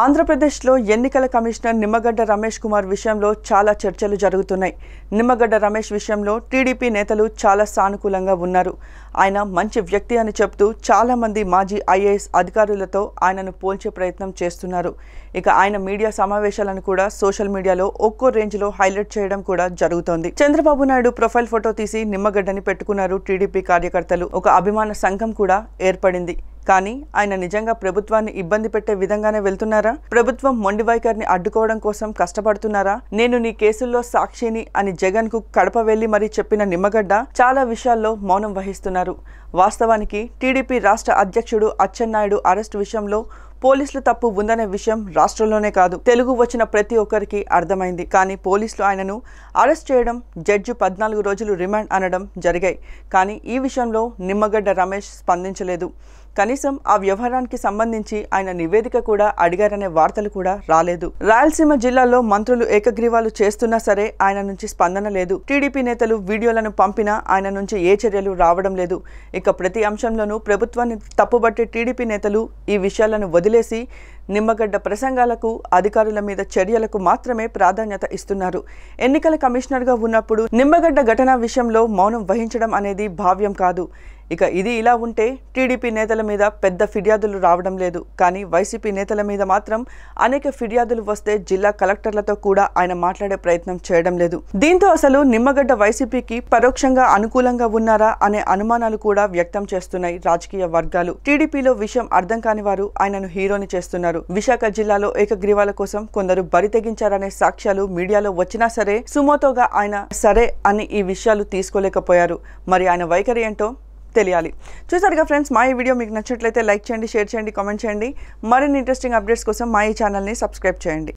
ఆంధ్రప్రదేశ్లో ఎన్నికల కమిషనర్ నిమ్మగడ్డ రమేష్ కుమార్ విషయంలో చాలా చర్చలు జరుగుతున్నాయి నిమ్మగడ్డ రమేష్ విషయంలో టీడీపీ నేతలు చాలా సానుకూలంగా ఉన్నారు ఆయన మంచి వ్యక్తి అని చెప్తూ చాలామంది మాజీ ఐఏఎస్ అధికారులతో ఆయనను పోల్చే ప్రయత్నం చేస్తున్నారు ఇక ఆయన మీడియా సమావేశాలను కూడా సోషల్ మీడియాలో ఒక్కో రేంజ్లో హైలైట్ చేయడం కూడా జరుగుతోంది చంద్రబాబు నాయుడు ప్రొఫైల్ ఫోటో తీసి నిమ్మగడ్డని పెట్టుకున్నారు టీడీపీ కార్యకర్తలు ఒక అభిమాన సంఘం కూడా ఏర్పడింది కానీ ఆయన నిజంగా ప్రభుత్వాన్ని ఇబ్బంది పెట్టే విధంగానే వెళ్తున్నారా ప్రభుత్వం మొండి వైఖరిని అడ్డుకోవడం కోసం కష్టపడుతున్నారా నేను నీ కేసుల్లో సాక్షిని అని జగన్ కు కడప వెళ్లి మరీ చెప్పిన నిమ్మగడ్డ చాలా విషయాల్లో మౌనం వహిస్తున్నారు వాస్తవానికి టీడీపీ రాష్ట్ర అధ్యక్షుడు అచ్చెన్నాయుడు అరెస్టు విషయంలో పోలీసుల తప్పు ఉందనే విషయం రాష్ట్రంలోనే కాదు తెలుగు వచ్చిన ప్రతి ఒక్కరికి అర్థమైంది కానీ పోలీసులు ఆయనను అరెస్ట్ చేయడం జడ్జి పద్నాలుగు రోజులు రిమాండ్ అనడం జరిగాయి కానీ ఈ విషయంలో నిమ్మగడ్డ రమేష్ స్పందించలేదు కనీసం ఆ వ్యవహారానికి సంబంధించి ఆయన నివేదిక కూడా అడిగారనే వార్తలు కూడా రాలేదు రాయలసీమ జిల్లాలో మంత్రులు ఏకగ్రీవాలు చేస్తున్నా సరే ఆయన నుంచి స్పందన లేదు టీడీపీ నేతలు వీడియోలను పంపినా ఆయన నుంచి ఏ చర్యలు రావడం లేదు ఇక ప్రతి అంశంలోనూ ప్రభుత్వాన్ని తప్పుబట్టి టీడీపీ నేతలు ఈ విషయాలను వదిలి వదిలేసి నిమ్మగడ్డ ప్రసంగాలకు అధికారుల మీద చర్యలకు మాత్రమే ప్రాధాన్యత ఇస్తున్నారు ఎన్నికల కమిషనర్గా ఉన్నప్పుడు నిమ్మగడ్డ ఘటన విషయంలో మౌనం వహించడం అనేది భావ్యం కాదు ఇక ఇది ఇలా ఉంటే టీడీపీ నేతల మీద పెద్ద ఫిర్యాదులు రావడం లేదు కానీ వైసీపీ నేతల మీద మాత్రం అనేక ఫిర్యాదులు వస్తే జిల్లా కలెక్టర్లతో కూడా ఆయన మాట్లాడే ప్రయత్నం చేయడం లేదు దీంతో అసలు నిమ్మగడ్డ వైసీపీకి పరోక్షంగా అనుకూలంగా ఉన్నారా అనే అనుమానాలు కూడా వ్యక్తం చేస్తున్నాయి రాజకీయ వర్గాలు టీడీపీలో విషయం అర్థం కాని వారు ఆయనను హీరోని చేస్తున్నారు విశాఖ జిల్లాలో ఏకగ్రీవాల కోసం కొందరు బరి తెగించారనే సాక్ష్యాలు మీడియాలో వచ్చినా సరే సుమోతోగా ఆయన సరే అని ఈ విషయాలు తీసుకోలేకపోయారు మరి ఆయన వైఖరి ఏంటో తెలియాలి చూసారుగా ఫ్రెండ్స్ మా ఈ వీడియో మీకు నచ్చినట్లయితే లైక్ చేయండి షేర్ చేయండి కామెంట్ చేయండి మరిన్ని ఇంట్రెస్టింగ్ అప్డేట్స్ కోసం మా ఈ ఛానల్ని సబ్స్క్రైబ్ చేయండి